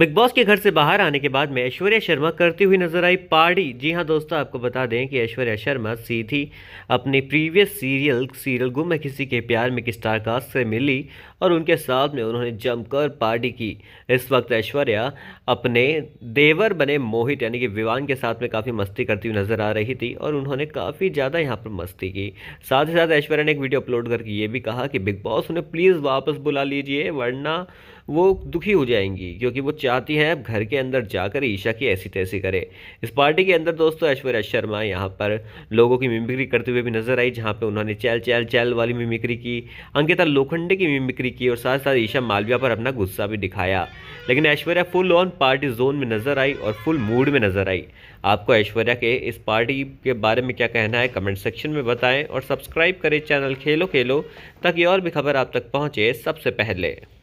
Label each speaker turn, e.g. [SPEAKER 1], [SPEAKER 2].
[SPEAKER 1] big boss के घर से बाहर आने के बाद में ऐश्वर्या शर्मा करती हुई नजर आई पार्टी जी हाँ दोस्तों आपको बता दें कि ऐश्वर्या शर्मा सीधी अपने प्रीवियस सीरियल सीरियल गुम है किसी के प्यार में किस कास्ट से मिली और उनके साथ में उन्होंने जमकर पार्टी की इस वक्त ऐश्वर्या अपने देवर बने मोहित यानी कि विवान के साथ में काफ़ी मस्ती करती हुई नजर आ रही थी और उन्होंने काफ़ी ज़्यादा यहाँ पर मस्ती की साथ ही साथ ऐश्वर्या ने एक वीडियो अपलोड करके ये भी कहा कि बिग बॉस उन्हें प्लीज़ वापस बुला लीजिए वरना वो दुखी हो जाएंगी क्योंकि वो चाहती हैं अब घर के अंदर जाकर ईशा की ऐसी तैसी करे इस पार्टी के अंदर दोस्तों ऐश्वर्या शर्मा यहाँ पर लोगों की मिमिक्री करते हुए भी नजर आई जहाँ पर उन्होंने चैल चैल चैल वाली मिमिक्री की अंकिता लोखंडे की मिमिक्री की और साथ साथ ईशा मालविया पर अपना गुस्सा भी दिखाया लेकिन Aishwarya full on party zone में नजर आई और फुल मूड में नजर आई आपको ऐश्वर्या के इस पार्टी के बारे में क्या कहना है कमेंट सेक्शन में बताएं और सब्सक्राइब करें चैनल खेलो खेलो ताकि और भी खबर आप तक पहुंचे सबसे पहले